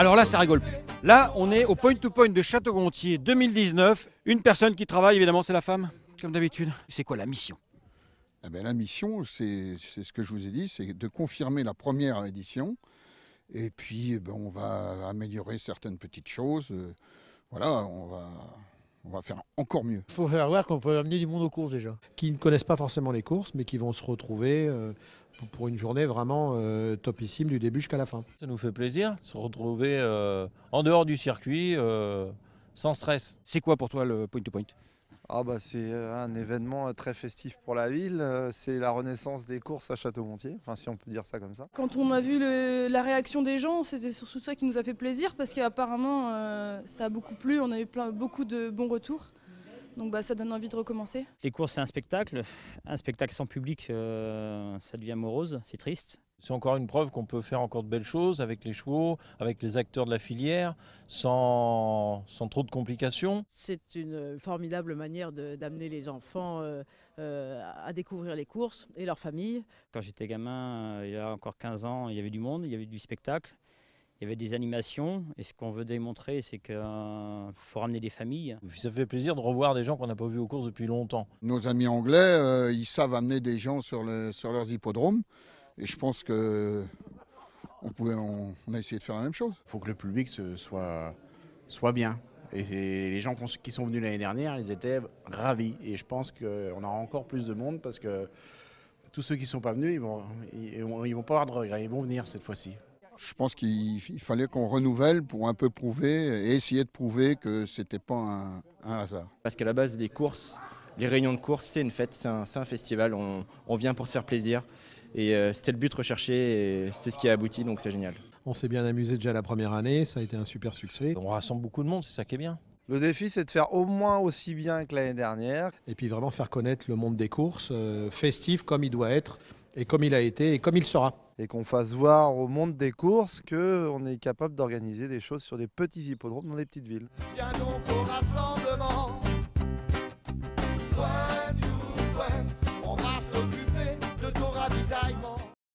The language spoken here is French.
Alors là, ça rigole. plus. Là, on est au point-to-point de Château-Gontier 2019. Une personne qui travaille, évidemment, c'est la femme, comme d'habitude. C'est quoi la mission eh ben, La mission, c'est ce que je vous ai dit, c'est de confirmer la première édition. Et puis, eh ben, on va améliorer certaines petites choses. Euh, voilà, on va on va faire encore mieux. Il faut faire voir qu'on peut amener du monde aux courses déjà. Qui ne connaissent pas forcément les courses, mais qui vont se retrouver euh, pour une journée vraiment euh, topissime du début jusqu'à la fin. Ça nous fait plaisir de se retrouver euh, en dehors du circuit, sans stress. C'est quoi pour toi le point-to-point point to point ah bah c'est euh, un événement euh, très festif pour la ville, euh, c'est la renaissance des courses à Château-Montier, si on peut dire ça comme ça. Quand on a vu la réaction des gens, c'était surtout ça qui nous a fait plaisir parce qu'apparemment ça a beaucoup plu, on a eu plein, beaucoup de bons retours. Donc bah, ça donne envie de recommencer. Les courses c'est un spectacle, un spectacle sans public ça devient morose, c'est triste. C'est encore une preuve qu'on peut faire encore de belles choses avec les chevaux, avec les acteurs de la filière, sans, trop de complications. C'est une formidable manière d'amener les enfants euh, euh, à découvrir les courses et leurs familles. Quand j'étais gamin, euh, il y a encore 15 ans, il y avait du monde, il y avait du spectacle, il y avait des animations. Et ce qu'on veut démontrer, c'est qu'il faut ramener des familles. Ça fait plaisir de revoir des gens qu'on n'a pas vus aux courses depuis longtemps. Nos amis anglais, ils savent amener des gens sur, le, sur leurs hippodromes. Et je pense que a essayé de faire la même chose. Il faut que le public soit, soit bien. Et les gens qui sont venus l'année dernière, ils étaient ravis. Et je pense qu'on aura encore plus de monde parce que tous ceux qui ne sont pas venus, ils vont, vont, pas avoir de regrets. Ils vont venir cette fois-ci. Je pense qu'il fallait qu'on renouvelle pour un peu prouver et essayer de prouver que ce n'était pas un, hasard. Parce qu'à la base, les courses, les réunions de courses, c'est une fête, c'est un, festival. on vient pour se faire plaisir. Et euh, c'était le but recherché et c'est ce qui a abouti, donc c'est génial. On s'est bien amusé déjà la première année, ça a été un super succès. On rassemble beaucoup de monde, c'est ça qui est bien. Le défi, c'est de faire au moins aussi bien que l'année dernière. Et puis vraiment faire connaître le monde des courses, euh, festif comme il doit être, et comme il a été, et comme il sera et qu'on fasse voir au monde des courses qu'on est capable d'organiser des choses sur des petits hippodromes dans des petites villes. donc au rassemblement